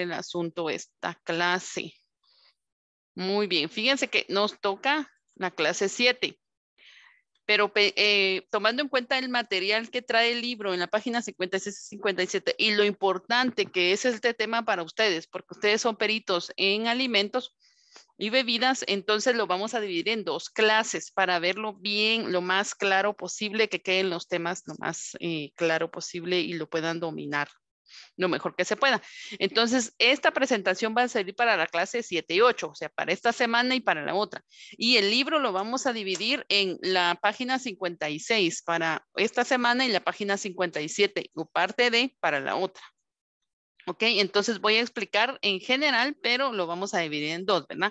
el asunto esta clase. Muy bien, fíjense que nos toca la clase 7. Pero eh, tomando en cuenta el material que trae el libro en la página 56-57 y lo importante que es este tema para ustedes, porque ustedes son peritos en alimentos y bebidas, entonces lo vamos a dividir en dos clases para verlo bien, lo más claro posible, que queden los temas lo más eh, claro posible y lo puedan dominar lo mejor que se pueda. Entonces, esta presentación va a servir para la clase 7 y 8, o sea, para esta semana y para la otra. Y el libro lo vamos a dividir en la página 56 para esta semana y la página 57 o parte de para la otra. Ok, entonces voy a explicar en general, pero lo vamos a dividir en dos, ¿verdad?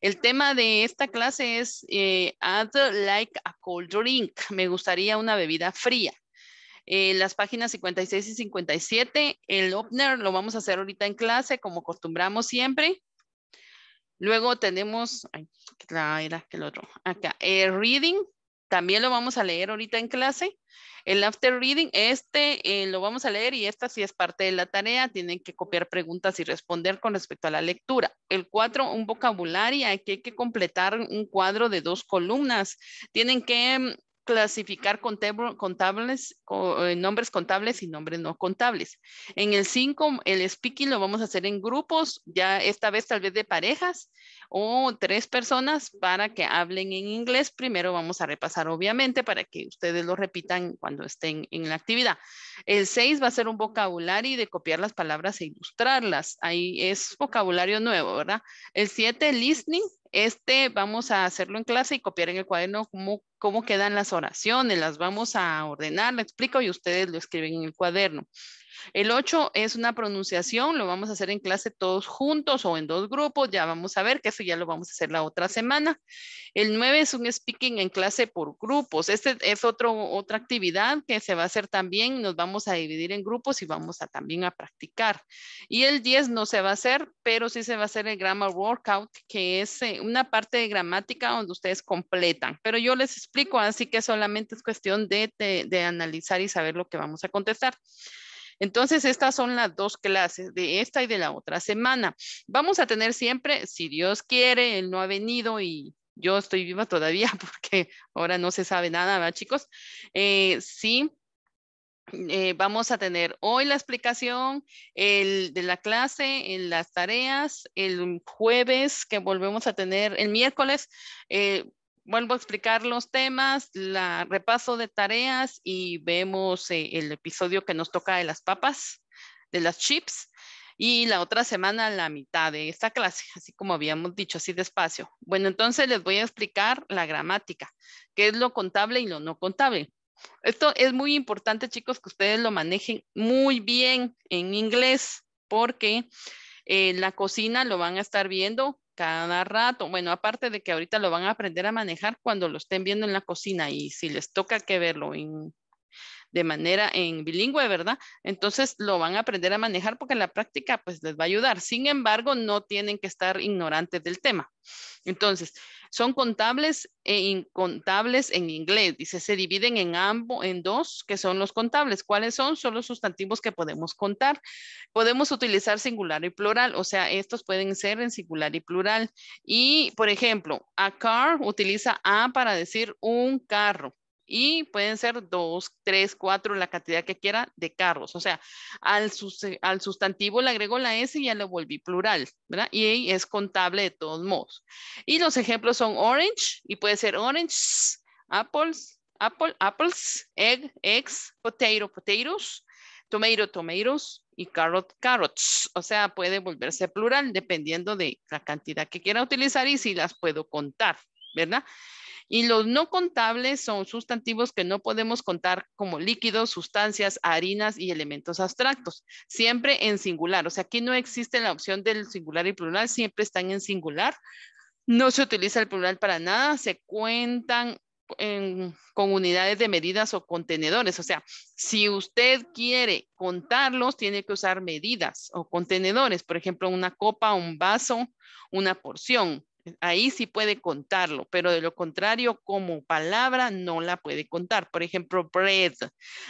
El tema de esta clase es eh, add like a cold drink. Me gustaría una bebida fría. Eh, las páginas 56 y 57. El opener lo vamos a hacer ahorita en clase, como acostumbramos siempre. Luego tenemos, ay, era el otro, acá, el eh, reading, también lo vamos a leer ahorita en clase. El after reading, este eh, lo vamos a leer y esta sí es parte de la tarea. Tienen que copiar preguntas y responder con respecto a la lectura. El cuatro, un vocabulario. Aquí hay que completar un cuadro de dos columnas. Tienen que mm, clasificar contables, eh, nombres contables y nombres no contables. En el 5, el speaking lo vamos a hacer en grupos, ya esta vez tal vez de parejas o tres personas para que hablen en inglés. Primero vamos a repasar, obviamente, para que ustedes lo repitan cuando estén en la actividad. El 6 va a ser un vocabulario y de copiar las palabras e ilustrarlas. Ahí es vocabulario nuevo, ¿verdad? El 7, listening. Este vamos a hacerlo en clase y copiar en el cuaderno cómo, quedan las oraciones. Las vamos a ordenar, lo explico y ustedes lo escriben en el cuaderno. El 8 es una pronunciación, lo vamos a hacer en clase todos juntos o en dos grupos, ya vamos a ver qué ya lo vamos a hacer la otra semana. El 9 es un speaking en clase por grupos. Este es otro, otra actividad que se va a hacer también. Nos vamos a dividir en grupos y vamos a también a practicar. Y el 10 no se va a hacer, pero sí se va a hacer el grammar workout, que es eh, una parte de gramática donde ustedes completan. Pero yo les explico, así que solamente es cuestión de, de analizar y saber lo que vamos a contestar. Entonces, estas son las dos clases de esta y de la otra semana. Vamos a tener siempre, si Dios quiere, Él no ha venido y yo estoy viva todavía porque ahora no se sabe nada, ¿verdad, chicos? Eh, sí. Eh, vamos a tener hoy la explicación el, de la clase, en las tareas, el jueves que volvemos a tener, el miércoles eh, vuelvo a explicar los temas, la repaso de tareas y vemos eh, el episodio que nos toca de las papas, de las chips, y la otra semana la mitad de esta clase, así como habíamos dicho, así despacio. Bueno, entonces les voy a explicar la gramática, qué es lo contable y lo no contable. Esto es muy importante, chicos, que ustedes lo manejen muy bien en inglés, porque en eh, la cocina lo van a estar viendo cada rato. Bueno, aparte de que ahorita lo van a aprender a manejar cuando lo estén viendo en la cocina y si les toca que verlo en, de manera en bilingüe, ¿verdad? Entonces lo van a aprender a manejar porque en la práctica pues les va a ayudar. Sin embargo, no tienen que estar ignorantes del tema. Entonces, son contables e incontables en inglés. Dice, se dividen en ambos, en dos, que son los contables. ¿Cuáles son? Son los sustantivos que podemos contar. Podemos utilizar singular y plural, o sea, estos pueden ser en singular y plural. Y, por ejemplo, a car utiliza a para decir un carro y pueden ser dos, tres, cuatro, la cantidad que quiera de carros. O sea, al, sustantivo le agrego la S y ya lo volví plural, ¿verdad? Y es contable de todos modos. Y los ejemplos son orange y puede ser orange, apples, apple, apples, egg, eggs, potato, potatoes, tomato, tomatoes y carrot, carrots. O sea, puede volverse plural dependiendo de la cantidad que quiera utilizar y si las puedo contar, ¿verdad? Y los no contables son sustantivos que no podemos contar como líquidos, sustancias, harinas y elementos abstractos, siempre en singular. O sea, aquí no existe la opción del singular y plural, siempre están en singular. No se utiliza el plural para nada, se cuentan con unidades de medidas o contenedores. O sea, si usted quiere contarlos, tiene que usar medidas o contenedores. Por ejemplo, una copa, un vaso, una porción. Ahí sí puede contarlo, pero de lo contrario, como palabra, no la puede contar. Por ejemplo, bread.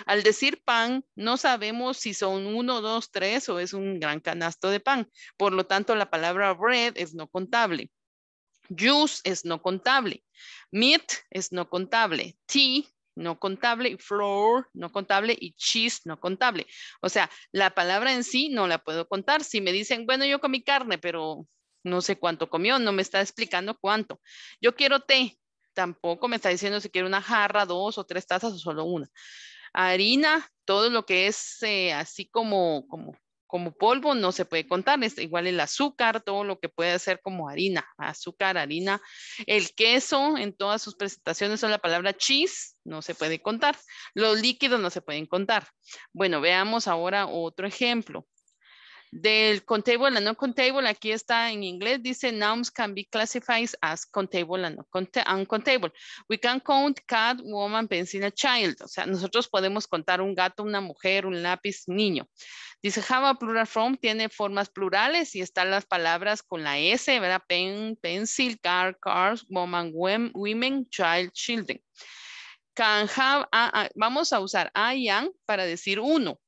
Al decir pan, no sabemos si son uno, dos, tres o es un gran canasto de pan. Por lo tanto, la palabra bread es no contable. Juice es no contable. Meat es no contable. Tea no contable, Floor no contable y cheese no contable. O sea, la palabra en sí no la puedo contar. Si me dicen, bueno, yo comí carne, pero no sé cuánto comió, no me está explicando cuánto. Yo quiero té, tampoco me está diciendo si quiero una jarra, dos o tres tazas o solo una. Harina, todo lo que es eh, así como, como, como polvo no se puede contar, igual el azúcar, todo lo que puede ser como harina, azúcar, harina, el queso en todas sus presentaciones son la palabra cheese no se puede contar, los líquidos no se pueden contar. Bueno, veamos ahora otro ejemplo. Del contable and no contable, aquí está en inglés, dice nouns can be classified as contable and contable. We can count cat, woman, pencil, child. O sea, nosotros podemos contar un gato, una mujer, un lápiz, niño. Dice Java plural form, tiene formas plurales y están las palabras con la S, ¿verdad? Pen, pencil, car, cars, woman, women, child, children. Can have, a, vamos a usar I para decir uno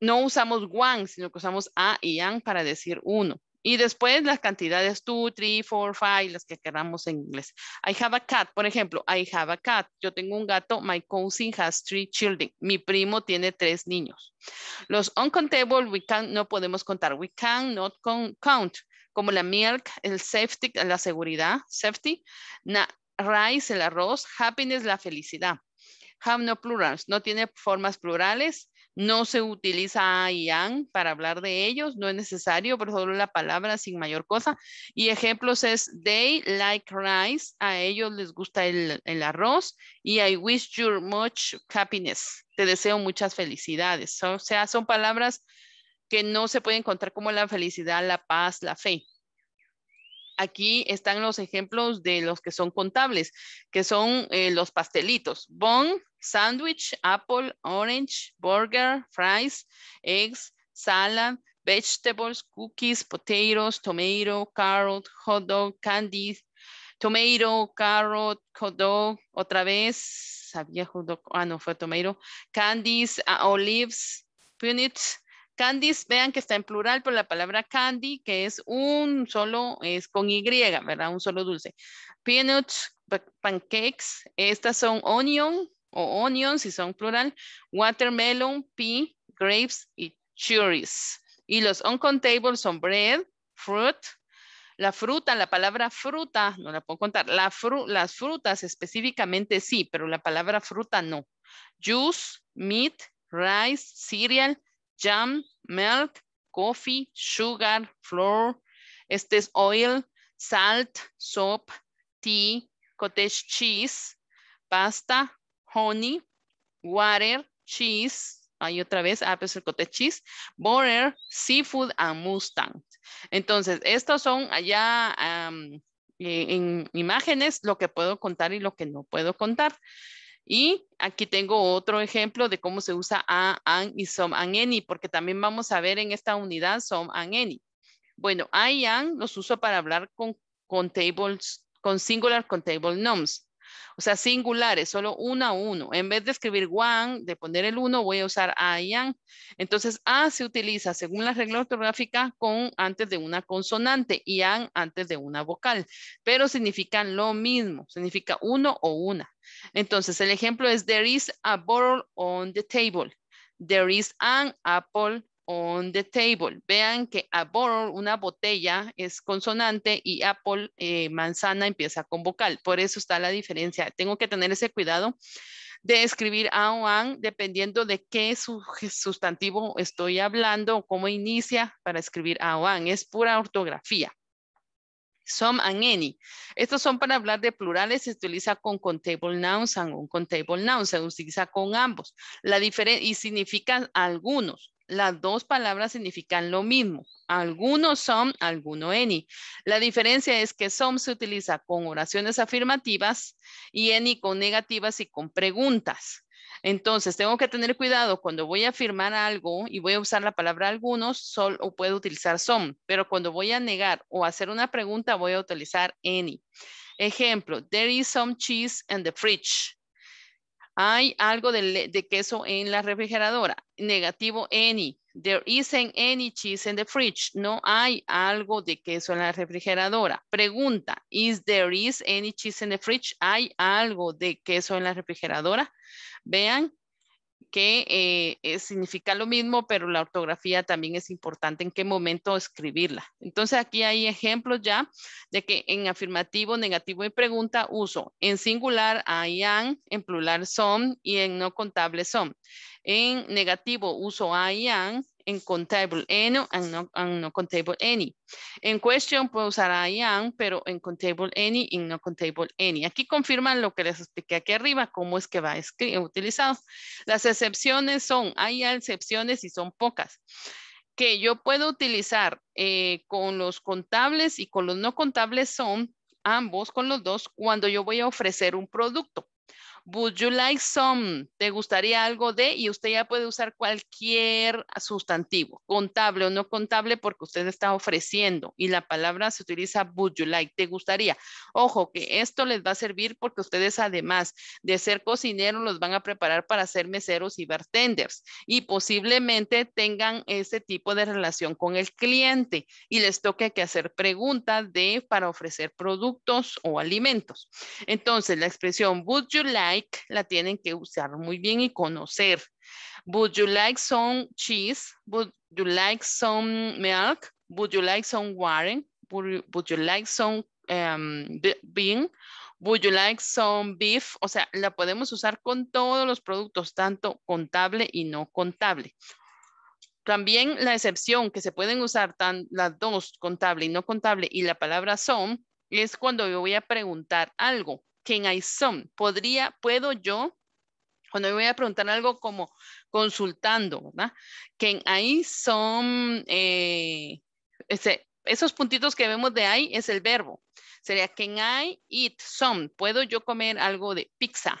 no usamos one, sino que usamos a y an para decir uno. Y después las cantidades two, three, four, five, las que queramos en inglés. I have a cat, por ejemplo, I have a cat. Yo tengo un gato. My cousin has three children. Mi primo tiene tres niños. Los uncountable we can, no podemos contar. We can not count. Como la milk, el safety, la seguridad, safety. rice, el arroz. Happiness, la felicidad. Have no plurals. No tiene formas plurales. No se utiliza y para hablar de ellos, no es necesario, pero solo la palabra sin mayor cosa. Y ejemplos es they like rice, a ellos les gusta el, arroz. Y I wish you much happiness, te deseo muchas felicidades. O sea, son palabras que no se pueden encontrar como la felicidad, la paz, la fe aquí están los ejemplos de los que son contables, que son eh, los pastelitos. Bon, sandwich, apple, orange, burger, fries, eggs, salad, vegetables, cookies, potatoes, tomato, carrot, hot dog, candy, tomato, carrot, hot dog, otra vez, sabía hot dog, ah no, fue tomato, candies, ah, olives, peanuts, Candies, vean que está en plural, por la palabra candy, que es un solo, es con Y, ¿verdad? Un solo dulce. Peanuts, pancakes, estas son onion o onion, si son plural, watermelon, pea, grapes y cherries. Y los uncountables son bread, fruit, la fruta, la palabra fruta, no la puedo contar. La las frutas específicamente sí, pero la palabra fruta no. Juice, meat, rice, cereal, jam, milk, coffee, sugar, flour, este es oil, salt, soap, tea, cottage cheese, pasta, honey, water, cheese, ahí otra vez, ah, pues el cottage cheese, butter, seafood and mustang. Entonces, estos son allá eh, en imágenes lo que puedo contar y lo que no puedo contar. Y aquí tengo otro ejemplo de cómo se usa a, an y some and any, porque también vamos a ver en esta unidad some and any. Bueno, y an los uso para hablar con, con tables, con singular, con table nouns. O sea, singulares, solo una a uno. En vez de escribir one, de poner el uno, voy a usar a y an. Entonces, a se utiliza según la regla ortográfica con antes de una consonante y an antes de una vocal, pero significan lo mismo, significa uno o una. Entonces, el ejemplo es there is a bottle on the table. There is an apple on the table. Vean que a bottle, una botella, es consonante y apple, eh, manzana, empieza con vocal. Por eso está la diferencia. Tengo que tener ese cuidado de escribir a o an dependiendo de qué sustantivo estoy hablando o cómo inicia para escribir a o an. Es pura ortografía. Some and any. Estos son para hablar de plurales, se utiliza con countable nouns and contable nouns, se utiliza con ambos. La diferencia y significan algunos las dos palabras significan lo mismo. Algunos son alguno any. La diferencia es que some se utiliza con oraciones afirmativas y any con negativas y con preguntas. Entonces, tengo que tener cuidado cuando voy a afirmar algo y voy a usar la palabra algunos, solo o puedo utilizar some, pero cuando voy a negar o hacer una pregunta, voy a utilizar any. Ejemplo, there is some cheese in the fridge. Hay algo de, queso en la refrigeradora. Negativo, any. There isn't any cheese in the fridge. No hay algo de queso en la refrigeradora. Pregunta, is there is any cheese in the fridge? ¿Hay algo de queso en la refrigeradora? Vean, que eh, eh, significa lo mismo, pero la ortografía también es importante en qué momento escribirla. Entonces aquí hay ejemplos ya de que en afirmativo, negativo y pregunta uso en singular hayan, en plural son y en no contable son. En negativo uso hayan en Contable Any and no, no Contable any. En question puedo usar I am, pero en Contable any y no Contable any. Aquí confirman lo que les expliqué aquí arriba, cómo es que va utilizado. Las excepciones son, hay excepciones y son pocas, que yo puedo utilizar eh, con los contables y con los no contables son ambos, con los dos, cuando yo voy a ofrecer un producto. Would you like some? ¿Te gustaría algo de? Y usted ya puede usar cualquier sustantivo, contable o no contable, porque usted está ofreciendo. Y la palabra se utiliza would you like, ¿te gustaría? Ojo, que esto les va a servir porque ustedes además de ser cocineros, los van a preparar para ser meseros y bartenders. Y posiblemente tengan ese tipo de relación con el cliente y les toque que hacer preguntas de para ofrecer productos o alimentos. Entonces, la expresión would you like la tienen que usar muy bien y conocer. Would you like some cheese? Would you like some milk? Would you like some water? Would, you like some um, bean? Would you like some beef? O sea, la podemos usar con todos los productos, tanto contable y no contable. También la excepción que se pueden usar tan, las dos, contable y no contable, y la palabra son, es cuando yo voy a preguntar algo. ¿Quién hay son? Podría, puedo yo, cuando me voy a preguntar algo como consultando, ¿verdad? ¿Quién hay son? esos puntitos que vemos de ahí es el verbo. Sería ¿Quién hay eat some? Puedo yo comer algo de pizza.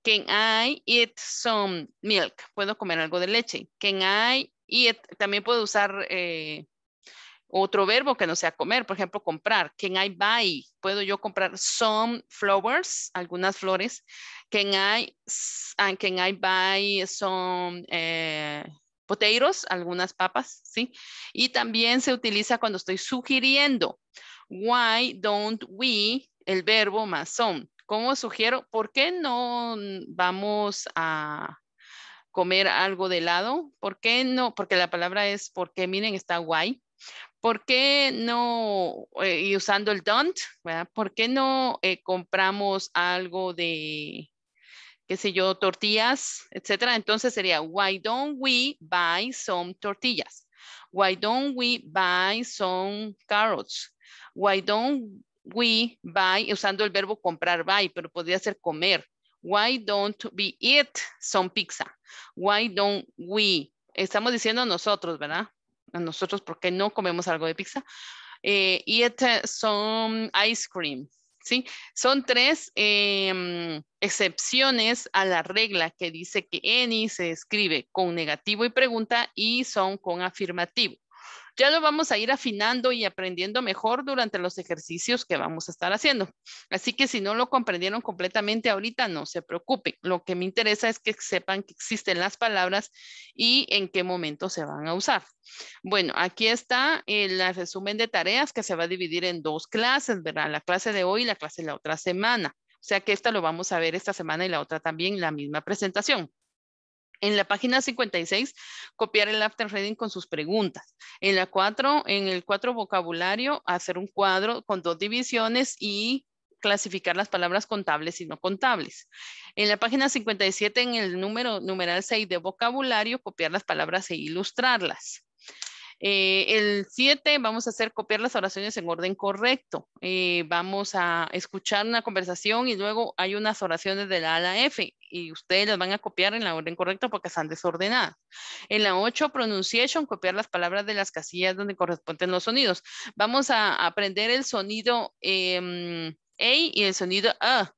¿Quién hay eat some milk? Puedo comer algo de leche. ¿Quién hay? eat? También puedo usar eh, otro verbo que no sea comer, por ejemplo, comprar. Can I buy? Puedo yo comprar some flowers, algunas flores. Can I, ah, can I buy some eh, potatoes, algunas papas, ¿sí? Y también se utiliza cuando estoy sugiriendo. Why don't we, el verbo más some. ¿Cómo sugiero? ¿Por qué no vamos a comer algo de helado? ¿Por qué no? Porque la palabra es porque, miren, está guay. ¿Por qué no, eh, y usando el don't, ¿verdad? ¿por qué no eh, compramos algo de, qué sé yo, tortillas, etcétera? Entonces sería, why don't we buy some tortillas? Why don't we buy some carrots? Why don't we buy, usando el verbo comprar, buy, pero podría ser comer. Why don't we eat some pizza? Why don't we? Estamos diciendo nosotros, ¿verdad? a nosotros porque no comemos algo de pizza. Eh, y este son ice cream, ¿sí? Son tres em, excepciones a la regla que dice que any se escribe con negativo y pregunta y son con afirmativo. Ya lo vamos a ir afinando y aprendiendo mejor durante los ejercicios que vamos a estar haciendo. Así que si no lo comprendieron completamente ahorita, no se preocupe. Lo que me interesa es que sepan que existen las palabras y en qué momento se van a usar. Bueno, aquí está el resumen de tareas que se va a dividir en dos clases, ¿verdad? La clase de hoy y la clase de la otra semana. O sea que esta lo vamos a ver esta semana y la otra también, la misma presentación. En la página 56, copiar el after reading con sus preguntas. En la 4, en el 4 vocabulario, hacer un cuadro con dos divisiones y clasificar las palabras contables y no contables. En la página 57, en el número numeral 6 de vocabulario, copiar las palabras e ilustrarlas. Eh, el 7 vamos a hacer copiar las oraciones en orden correcto. Eh, vamos a escuchar una conversación y luego hay unas oraciones de la A F y ustedes las van a copiar en la orden correcta porque están desordenadas. En la 8, pronunciation, copiar las palabras de las casillas donde corresponden los sonidos. Vamos a aprender el sonido eh, A y el sonido A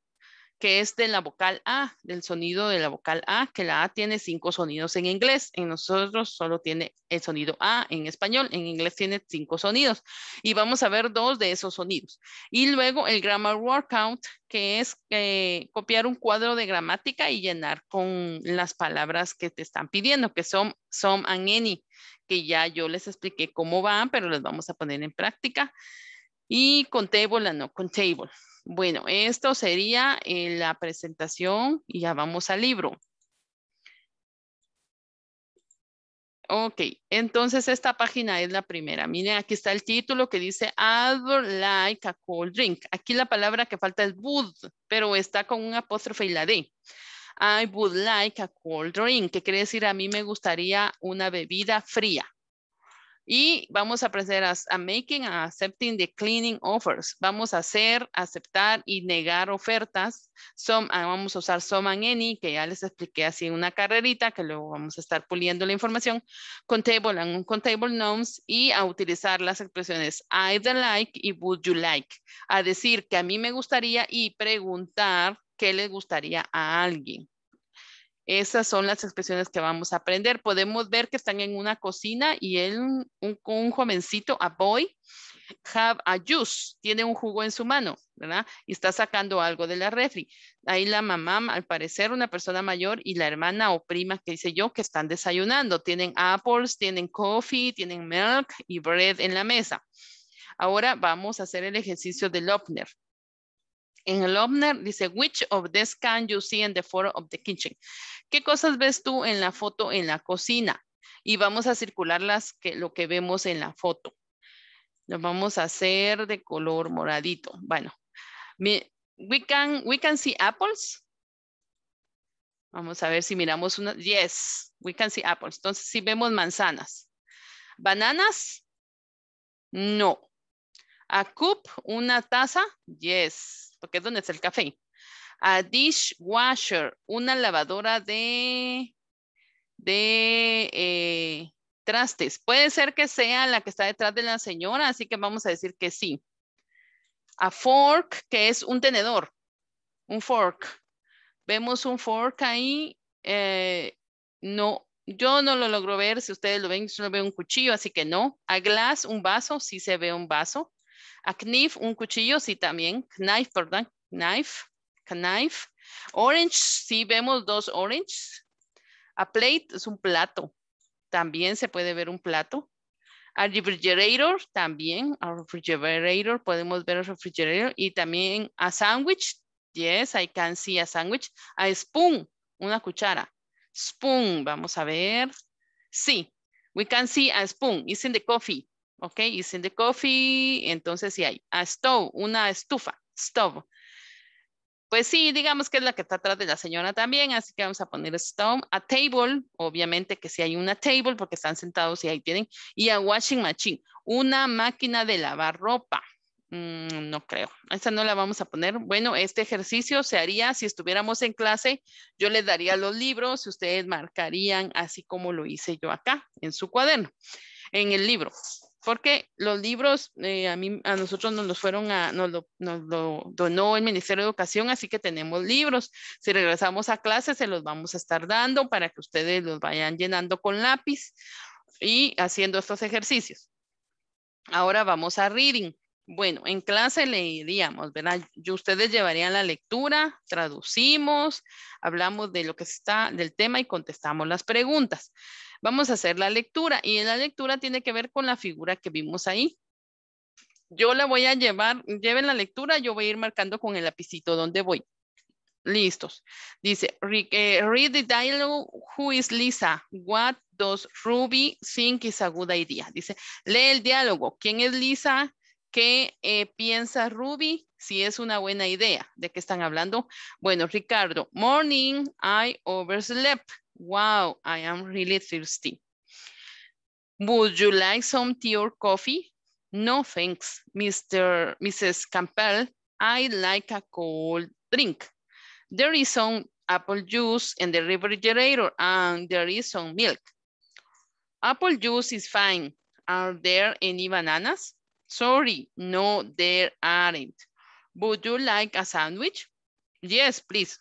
que es de la vocal A, del sonido de la vocal A, que la A tiene cinco sonidos en inglés, en nosotros solo tiene el sonido A en español, en inglés tiene cinco sonidos y vamos a ver dos de esos sonidos. Y luego el grammar workout, que es eh, copiar un cuadro de gramática y llenar con las palabras que te están pidiendo, que son some and any, que ya yo les expliqué cómo van, pero les vamos a poner en práctica. Y con table no con table bueno, esto sería eh, la presentación y ya vamos al libro. Ok, entonces esta página es la primera. Miren, aquí está el título que dice I would like a cold drink. Aquí la palabra que falta es would, pero está con un apóstrofe y la D. I would like a cold drink, que quiere decir a mí me gustaría una bebida fría. Y vamos a aprender a, making, a accepting the cleaning offers. Vamos a hacer, aceptar y negar ofertas. Ah, vamos a usar some and any, que ya les expliqué así en una carrerita, que luego vamos a estar puliendo la información. Contable and table nouns y a utilizar las expresiones I'd like y would you like. A decir que a mí me gustaría y preguntar qué le gustaría a alguien. Esas son las expresiones que vamos a aprender. Podemos ver que están en una cocina y él, un, jovencito, a boy, have a juice, tiene un jugo en su mano, ¿verdad? Y está sacando algo de la refri. Ahí la mamá, al parecer una persona mayor, y la hermana o prima que dice yo, que están desayunando. Tienen apples, tienen coffee, tienen milk y bread en la mesa. Ahora vamos a hacer el ejercicio de Lopner en el Omner dice, which of this can you see in the photo of the kitchen? ¿Qué cosas ves tú en la foto en la cocina? Y vamos a circular las que, lo que vemos en la foto. Lo vamos a hacer de color moradito. Bueno, we can, we can see apples. Vamos a ver si miramos una. Yes, we can see apples. Entonces, si vemos manzanas. Bananas, no. A cup, una taza, yes porque es donde está el café. A ah, dishwasher, una lavadora de, eh, trastes. Puede ser que sea la que está detrás de la señora, así que vamos a decir que sí. A fork, que es un tenedor, un fork. Vemos un fork ahí. Eh, no, yo no lo logro ver, si ustedes lo ven, solo veo un cuchillo, así que no. A glass, un vaso, sí se ve un vaso. A knife, un cuchillo, sí también. Knife, perdón. Knife, knife. Orange, sí vemos dos oranges. A plate es un plato. También se puede ver un plato. A refrigerator también. A refrigerator, podemos ver el refrigerator. Y también a sandwich. Yes, I can see a sandwich. A spoon, una cuchara. Spoon, vamos a ver. Sí, we can see a spoon. It's in the coffee. Ok, is in the coffee. Entonces si hay a stove, una estufa, stove. Pues sí, digamos que es la que está atrás de la señora también, así que vamos a poner stove. A table, obviamente que si hay una table porque están sentados y ahí tienen. Y a washing machine, una máquina de lavar ropa. Mm, no creo, esta no la vamos a poner. Bueno, este ejercicio se haría si estuviéramos en clase. Yo les daría los libros y ustedes marcarían así como lo hice yo acá en su cuaderno, en el libro porque los libros eh, a, nosotros nos los fueron a, nos lo, donó el Ministerio de Educación, así que tenemos libros. Si regresamos a clase, se los vamos a estar dando para que ustedes los vayan llenando con lápiz y haciendo estos ejercicios. Ahora vamos a reading. Bueno, en clase leeríamos, ¿verdad? Yo, ustedes llevarían la lectura, traducimos, hablamos de lo que está, del tema y contestamos las preguntas. Vamos a hacer la lectura y en la lectura tiene que ver con la figura que vimos ahí. Yo la voy a llevar, lleven la lectura, yo voy a ir marcando con el lapicito dónde voy. Listos. Dice, eh, read the dialogue, who is Lisa? What does Ruby think is a good idea? Dice, lee el diálogo, ¿quién es Lisa? ¿Qué eh, piensa Ruby si es una buena idea? ¿De qué están hablando? Bueno, Ricardo, morning, I overslept. Wow, I am really thirsty. Would you like some tea or coffee? No, thanks, Mr. Mrs. Campbell. I like a cold drink. There is some apple juice in the refrigerator and there is some milk. Apple juice is fine. Are there any bananas? Sorry, no, there aren't. Would you like a sandwich? Yes, please.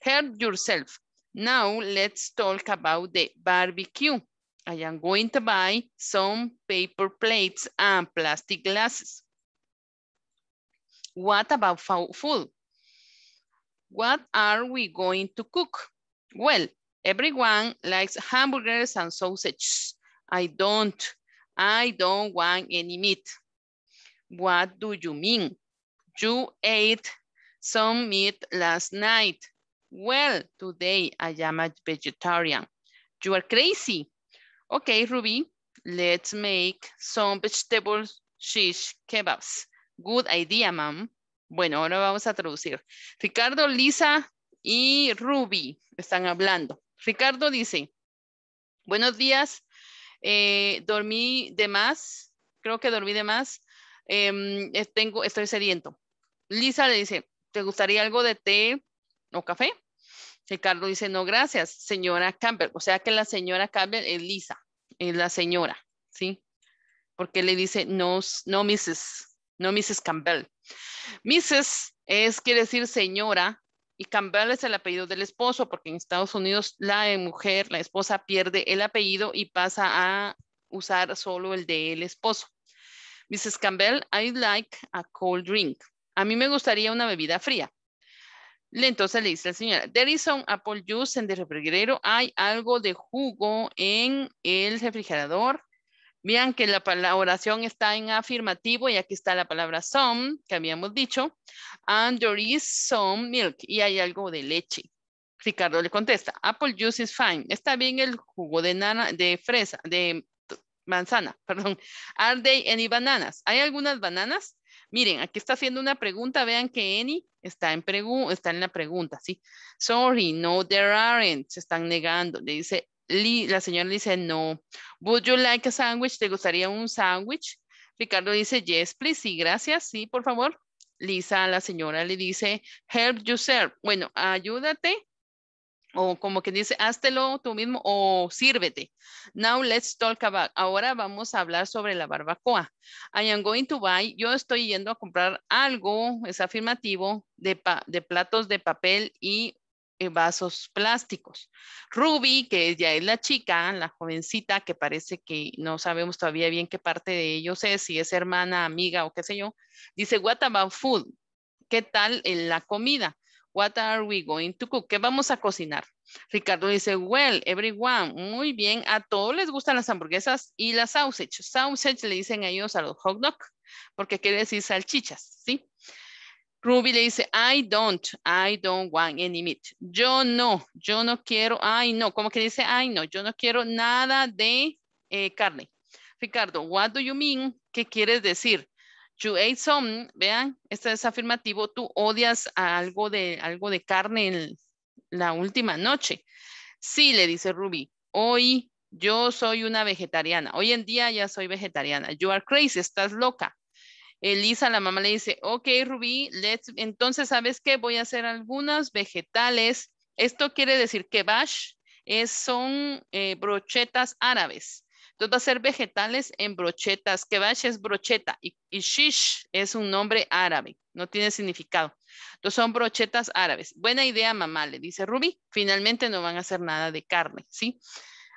Help yourself. Now let's talk about the barbecue. I am going to buy some paper plates and plastic glasses. What about food? What are we going to cook? Well, everyone likes hamburgers and sausages. I don't. I don't want any meat. What do you mean? You ate some meat last night. Well, today I am a vegetarian. You are crazy. Okay, Ruby, let's make some vegetable shish kebabs. Good idea, ma'am. Bueno, ahora vamos a traducir. Ricardo, Lisa y Ruby están hablando. Ricardo dice, buenos días, eh, dormí de más, creo que dormí de más, em, tengo, estoy sediento. Lisa le dice, ¿te gustaría algo de té o café? Ricardo dice, no, gracias, señora Campbell. O sea que la señora Campbell es Lisa, es la señora, ¿sí? Porque le dice, no, no, Mrs., no, Mrs. Campbell. Mrs. es, quiere decir señora, y es el apellido del esposo, porque en Estados Unidos la mujer, la esposa, pierde el apellido y pasa a usar solo el del esposo. Mrs. Campbell, I'd like a cold drink. A mí me gustaría una bebida fría. Entonces le dice la señora, there is some apple juice en el refrigerador. Hay algo de jugo en el refrigerador. Vean que la, oración está en afirmativo y aquí está la palabra some, que habíamos dicho. And there is some milk. Y hay algo de leche. Ricardo le contesta, apple juice is fine. Está bien el jugo de, nana, de fresa, de manzana, perdón. Are there any bananas? ¿Hay algunas bananas? Miren, aquí está haciendo una pregunta. Vean que any está en, está en la pregunta, ¿sí? Sorry, no, there aren't. Se están negando. Le dice, la señora dice no. Would you like a sandwich? ¿Te gustaría un sándwich? Ricardo dice yes, please. Sí, gracias. Sí, por favor. Lisa, la señora le dice help yourself. Bueno, ayúdate. O como que dice, háztelo tú mismo o sírvete. Now let's talk about. Ahora vamos a hablar sobre la barbacoa. I am going to buy. Yo estoy yendo a comprar algo, es afirmativo, de, de platos de papel y eh, vasos plásticos. Ruby, que ya es la chica, la jovencita, que parece que no sabemos todavía bien qué parte de ellos es, si es hermana, amiga o qué sé yo, dice, what about food? ¿Qué tal en la comida? What are we going to cook? ¿Qué vamos a cocinar? Ricardo dice, well, everyone, muy bien, a todos les gustan las hamburguesas y las sausage. Sausage le dicen a ellos a los hot dog, porque quiere decir salchichas, ¿sí? Ruby le dice, I don't, I don't want any meat. Yo no, yo no quiero, ay no, como que dice, ay no, yo no quiero nada de eh, carne. Ricardo, what do you mean? ¿Qué quieres decir? You ate some, vean, este es afirmativo, tú odias algo de, algo de carne en la última noche. Sí, le dice Ruby, hoy yo soy una vegetariana, hoy en día ya soy vegetariana. You are crazy, estás loca. Elisa, la mamá le dice, ok, Rubí, let's, entonces, ¿sabes qué? Voy a hacer algunas vegetales. Esto quiere decir que bash es, son eh, brochetas árabes. Entonces va a ser vegetales en brochetas. Kebash es brocheta y, shish es un nombre árabe, no tiene significado. Entonces son brochetas árabes. Buena idea, mamá, le dice Ruby. Finalmente no van a hacer nada de carne, ¿sí?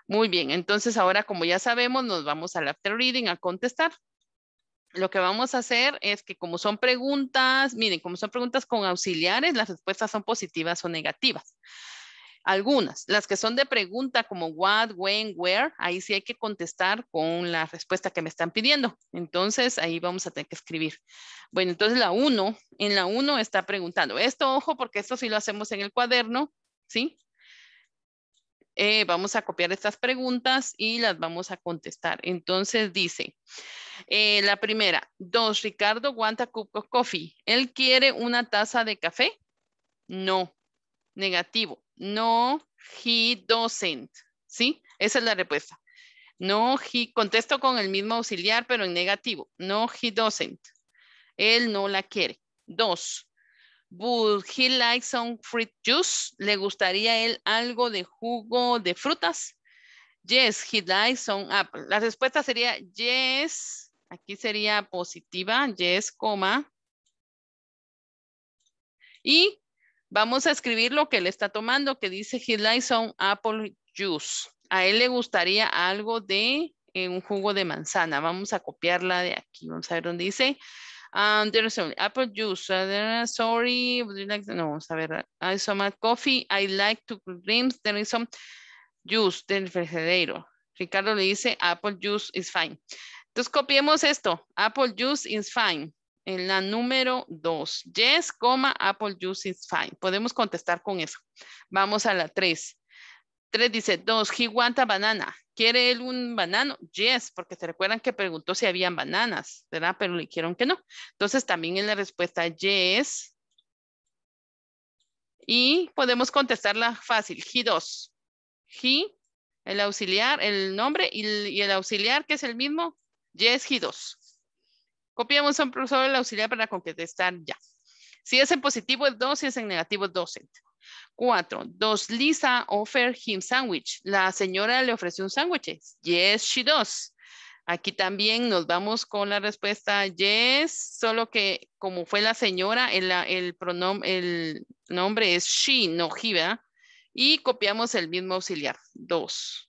Muy bien, entonces ahora como ya sabemos, nos vamos al after reading a contestar lo que vamos a hacer es que como son preguntas, miren, como son preguntas con auxiliares, las respuestas son positivas o negativas. Algunas, las que son de pregunta como what, when, where, ahí sí hay que contestar con la respuesta que me están pidiendo. Entonces, ahí vamos a tener que escribir. Bueno, entonces la 1, en la 1 está preguntando. Esto, ojo, porque esto sí lo hacemos en el cuaderno, ¿sí? Eh, vamos a copiar estas preguntas y las vamos a contestar. Entonces dice, eh, la primera, dos, Ricardo want a cup of coffee. ¿Él quiere una taza de café? No. Negativo. No, he doesn't. ¿Sí? Esa es la respuesta. No, he, contesto con el mismo auxiliar, pero en negativo. No, he doesn't. Él no la quiere. Dos, would he like some fruit juice? ¿Le gustaría él algo de jugo de frutas? Yes, he likes some apple. La respuesta sería yes, Aquí sería positiva, yes, coma. Y vamos a escribir lo que le está tomando, que dice he likes some apple juice. A él le gustaría algo de eh, un jugo de manzana. Vamos a copiarla de aquí. Vamos a ver dónde dice. Um, is some apple juice. Uh, sorry, no, vamos a ver. I some coffee. I like to drink. There is some juice del Ricardo le dice apple juice is fine. Entonces copiemos esto. Apple juice is fine. En la número 2. Yes, coma, apple juice is fine. Podemos contestar con eso. Vamos a la 3. 3 dice 2. He wants banana. ¿Quiere él un banano? Yes, porque se recuerdan que preguntó si habían bananas, ¿verdad? Pero le dijeron que no. Entonces también en la respuesta yes. Y podemos contestarla fácil. He dos. He, el auxiliar, el nombre y, y el auxiliar que es el mismo, Yes, does. Copiamos un profesor el auxiliar para contestar ya. Si es en positivo es dos. si es en negativo es dos. Cuatro. Does Lisa offer him sandwich? La señora le ofreció un sándwich. Yes, she does. Aquí también nos vamos con la respuesta yes, solo que como fue la señora, el, el, el nombre es she, no he, ¿verdad? Y copiamos el mismo auxiliar. Dos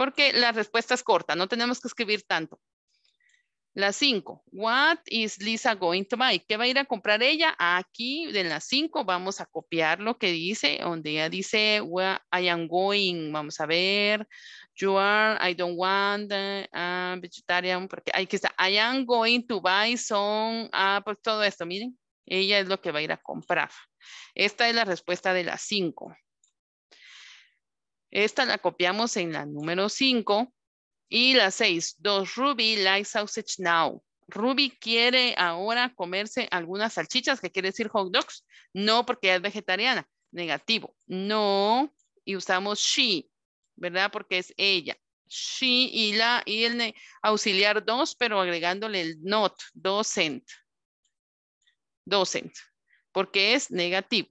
porque la respuesta es corta, no tenemos que escribir tanto. La 5, what is Lisa going to buy? ¿Qué va a ir a comprar ella? Aquí de la 5 vamos a copiar lo que dice, donde ella dice, I am going, vamos a ver, you are, I don't want, uh, vegetarian, porque que está, I am going to buy some, ah, pues todo esto, miren, ella es lo que va a ir a comprar. Esta es la respuesta de la 5. Esta la copiamos en la número 5. Y la 6, does Ruby like sausage now? Ruby quiere ahora comerse algunas salchichas, que quiere decir hot dogs. No, porque es vegetariana. Negativo. No. Y usamos she, ¿verdad? Porque es ella. She y la y el auxiliar dos, pero agregándole el not, Doesn't. Doesn't. Porque es negativo.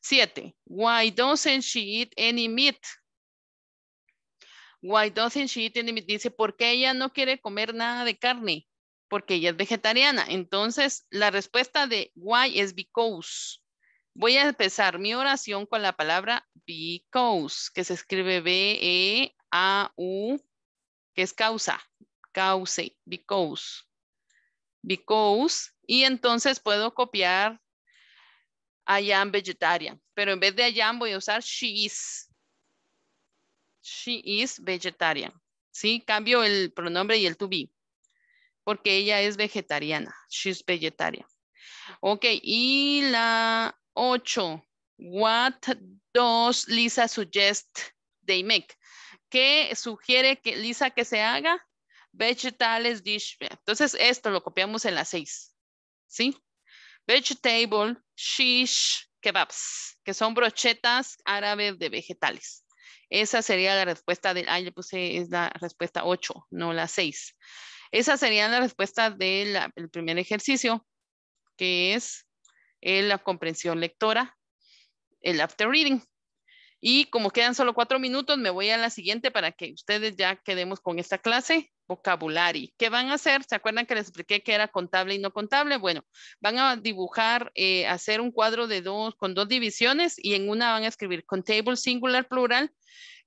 Siete. Why doesn't she eat any meat? Why doesn't she eat Dice, ¿por qué ella no quiere comer nada de carne? Porque ella es vegetariana. Entonces, la respuesta de why es because. Voy a empezar mi oración con la palabra because, que se escribe B-E-A-U, que es causa, cause, because, because. Y entonces puedo copiar I am vegetarian, pero en vez de I am voy a usar she is, she is vegetarian. Sí, cambio el pronombre y el to be. Porque ella es vegetariana. She's vegetarian. Ok, y la 8. What does Lisa suggest they make? ¿Qué sugiere que Lisa que se haga? Vegetales dish. Entonces esto lo copiamos en la 6. ¿Sí? Vegetable shish kebabs, que son brochetas árabes de vegetales. Esa sería la respuesta del, ah, yo puse, es la respuesta 8, no la 6. Esa sería la respuesta del primer ejercicio, que es la comprensión lectora, el after reading. Y como quedan solo cuatro minutos, me voy a la siguiente para que ustedes ya quedemos con esta clase vocabulario. ¿Qué van a hacer? ¿Se acuerdan que les expliqué que era contable y no contable? Bueno, van a dibujar, eh, hacer un cuadro de dos, con dos divisiones y en una van a escribir Contable singular plural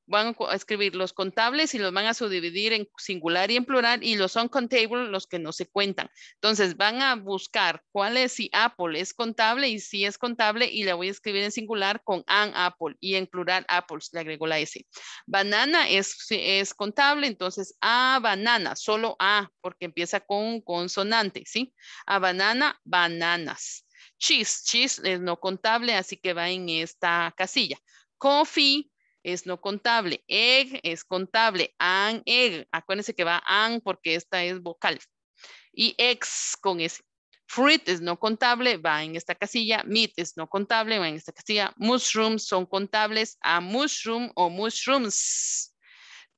van a escribir los contables y los van a subdividir en singular y en plural y los contables los que no se cuentan. Entonces van a buscar cuál es si Apple es contable y si es contable y la voy a escribir en singular con an Apple y en plural apples, le agrego la S. Banana es, es contable, entonces a banana, solo a porque empieza con consonante, ¿sí? A banana, bananas. Cheese, cheese es no contable, así que va en esta casilla. Coffee, es no contable. Egg es contable. An, egg. Acuérdense que va an porque esta es vocal. Y ex con ese, Fruit es no contable, va en esta casilla. Meat es no contable, va en esta casilla. Mushrooms son contables a mushroom o mushrooms.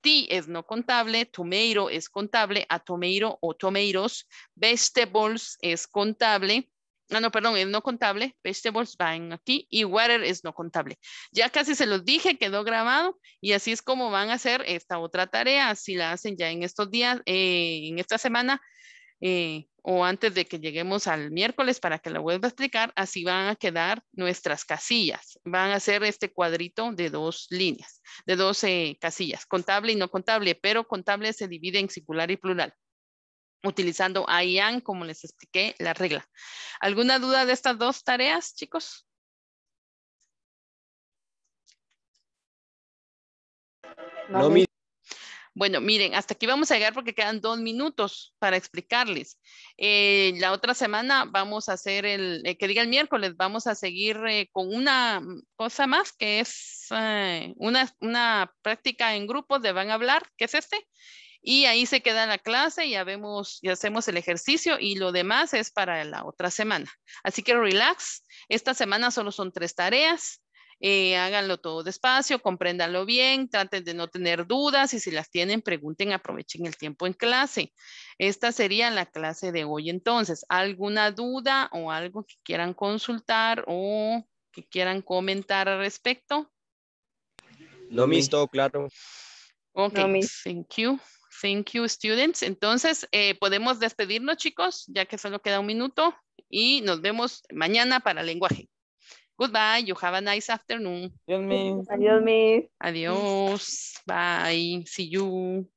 Tea es no contable, tomato es contable a tomato o tomatoes. Vegetables es contable Ah, no, perdón, es no contable, vegetables van aquí y water es no contable. Ya casi se los dije, quedó grabado y así es como van a hacer esta otra tarea, si la hacen ya en estos días, eh, en esta semana eh, o antes de que lleguemos al miércoles para que la vuelva a explicar, así van a quedar nuestras casillas. Van a ser este cuadrito de dos líneas, de dos casillas, contable y no contable, pero contable se divide en singular y plural utilizando a IAN, como les expliqué, la regla. ¿Alguna duda de estas dos tareas, chicos? bueno, miren, hasta aquí vamos a llegar porque quedan dos minutos para explicarles. Eh, la otra semana vamos a hacer el, eh, que diga el miércoles, vamos a seguir eh, con una cosa más que es una, una práctica en grupos de van a hablar, que es este. Y ahí se queda la clase, ya vemos, ya hacemos el ejercicio y lo demás es para la otra semana. Así que relax, esta semana solo son tres tareas, eh, háganlo todo despacio, compréndanlo bien, traten de no tener dudas y si las tienen, pregunten, aprovechen el tiempo en clase. Esta sería la clase de hoy entonces. ¿Alguna duda o algo que quieran consultar o que quieran comentar al respecto? No, mis, todo claro. Ok, thank you. Thank you, students. Entonces, eh, podemos despedirnos, chicos, ya que solo queda un minuto y nos vemos mañana para lenguaje. Goodbye. You have a nice afternoon. Adiós, Adiós. Bye. See you.